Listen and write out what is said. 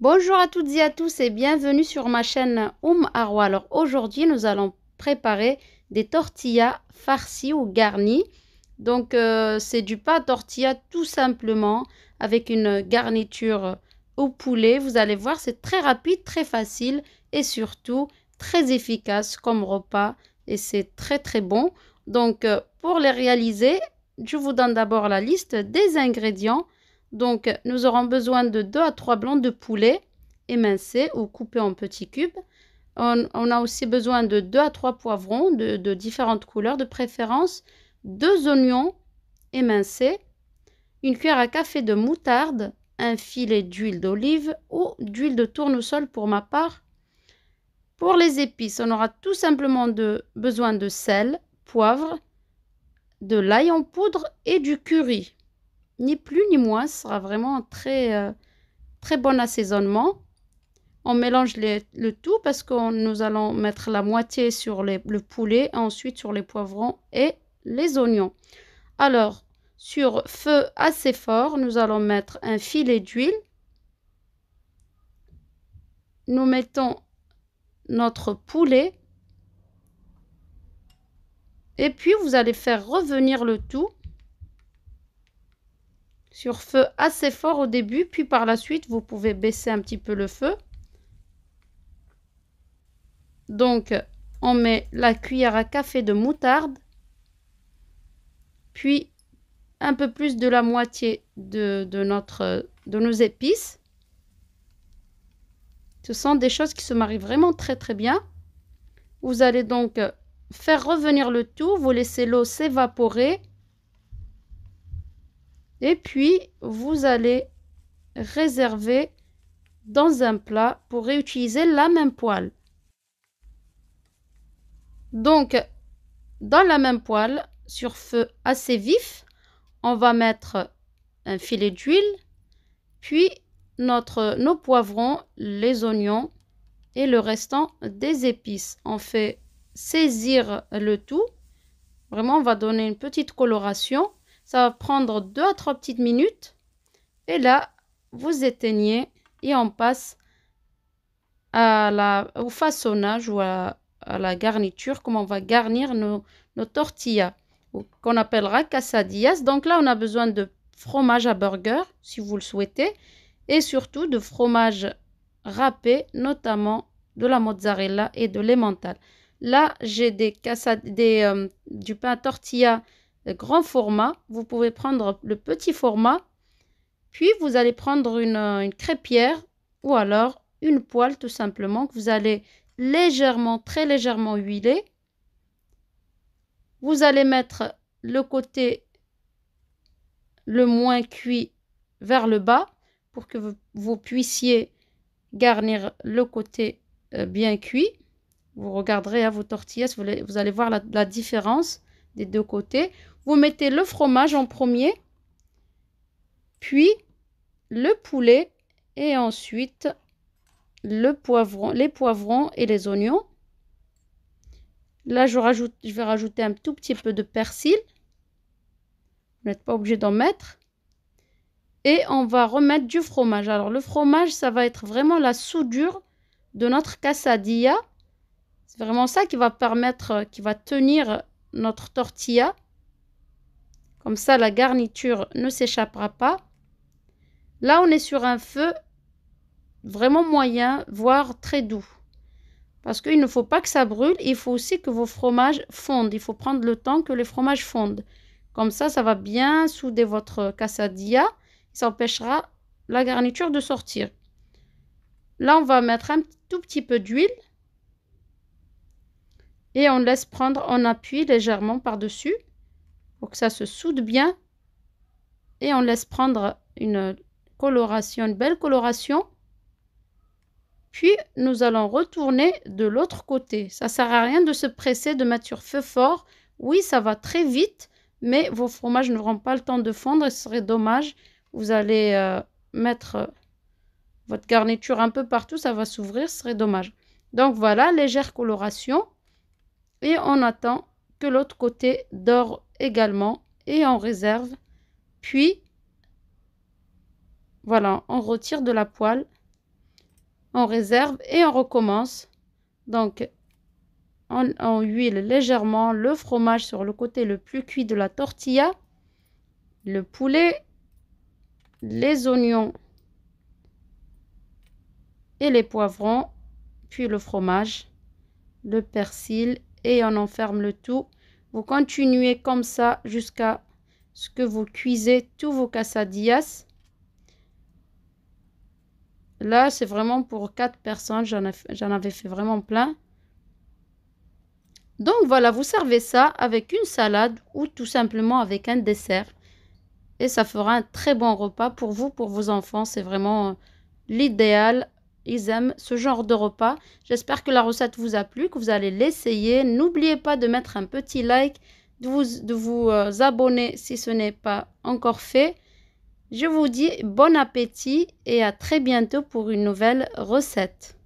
Bonjour à toutes et à tous et bienvenue sur ma chaîne Oum Arwa. Alors aujourd'hui nous allons préparer des tortillas farcies ou garnies. Donc euh, c'est du pain tortilla tout simplement avec une garniture au poulet. Vous allez voir c'est très rapide, très facile et surtout très efficace comme repas et c'est très très bon. Donc euh, pour les réaliser je vous donne d'abord la liste des ingrédients donc, nous aurons besoin de 2 à 3 blancs de poulet émincés ou coupés en petits cubes. On, a aussi besoin de 2 à 3 poivrons de, différentes couleurs, de préférence 2 oignons émincés, une cuillère à café de moutarde, un filet d'huile d'olive ou d'huile de tournesol pour ma part. Pour les épices, on aura tout simplement besoin de sel, poivre, de l'ail en poudre et du curry ni plus ni moins, ce sera vraiment très, euh, très bon assaisonnement. On mélange le tout parce que nous allons mettre la moitié sur le poulet, ensuite sur les poivrons et les oignons. Alors, sur feu assez fort, nous allons mettre un filet d'huile. Nous mettons notre poulet. Et puis, vous allez faire revenir le tout sur feu assez fort au début, puis par la suite, vous pouvez baisser un petit peu le feu. Donc, on met la cuillère à café de moutarde, puis un peu plus de la moitié de, notre, de nos épices. Ce sont des choses qui se marient vraiment très très bien. Vous allez donc faire revenir le tout, vous laissez l'eau s'évaporer et puis, vous allez réserver dans un plat pour réutiliser la même poêle. Donc, dans la même poêle, sur feu assez vif, on va mettre un filet d'huile, puis notre, nos poivrons, les oignons et le restant des épices. On fait saisir le tout. Vraiment, on va donner une petite coloration. Ça va prendre 2 à 3 petites minutes. Et là, vous éteignez et on passe au façonnage ou à, la garniture, comment on va garnir nos, tortillas, qu'on appellera casadillas. Donc là, on a besoin de fromage à burger, si vous le souhaitez, et surtout de fromage râpé, notamment de la mozzarella et de l'emmental. Là, j'ai des, euh, du pain à tortilla grand format. Vous pouvez prendre le petit format. Puis, vous allez prendre euh, une, crêpière ou alors une poêle tout simplement que vous allez légèrement, très légèrement huiler. Vous allez mettre le côté le moins cuit vers le bas pour que vous, puissiez garnir le côté euh, bien cuit. Vous regarderez à vos tortillas, vous, allez voir la différence des deux côtés. Vous mettez le fromage en premier, puis le poulet et ensuite le poivron, les poivrons et les oignons. Là, je, rajoute, je vais rajouter un tout petit peu de persil. Vous n'êtes pas obligé d'en mettre. Et on va remettre du fromage. Alors, le fromage, ça va être vraiment la soudure de notre cassadilla C'est vraiment ça qui va permettre, qui va tenir notre tortilla. Comme ça, la garniture ne s'échappera pas. Là, on est sur un feu vraiment moyen, voire très doux. Parce qu'il ne faut pas que ça brûle, il faut aussi que vos fromages fondent. Il faut prendre le temps que les fromages fondent. Comme ça, ça va bien souder votre cassadilla. Ça empêchera la garniture de sortir. Là, on va mettre un tout petit peu d'huile et on laisse prendre, on appuie légèrement par-dessus pour que ça se soude bien et on laisse prendre une coloration, une belle coloration. Puis nous allons retourner de l'autre côté. Ça sert à rien de se presser, de mettre sur feu fort. Oui, ça va très vite, mais vos fromages ne n'auront pas le temps de fondre et ce serait dommage. Vous allez euh, mettre votre garniture un peu partout, ça va s'ouvrir, ce serait dommage. Donc voilà, légère coloration et on attend que l'autre côté dort également et on réserve. Puis, voilà, on retire de la poêle, on réserve et on recommence. Donc, on, on huile légèrement le fromage sur le côté le plus cuit de la tortilla, le poulet, les oignons et les poivrons, puis le fromage, le persil et on enferme le tout. Vous continuez comme ça jusqu'à ce que vous cuisez tous vos cassadillas. Là, c'est vraiment pour quatre personnes. J'en avais fait vraiment plein. Donc voilà, vous servez ça avec une salade ou tout simplement avec un dessert. Et ça fera un très bon repas pour vous, pour vos enfants. C'est vraiment euh, l'idéal ils aiment ce genre de repas. J'espère que la recette vous a plu, que vous allez l'essayer. N'oubliez pas de mettre un petit like, de vous, de vous euh, abonner si ce n'est pas encore fait. Je vous dis bon appétit et à très bientôt pour une nouvelle recette.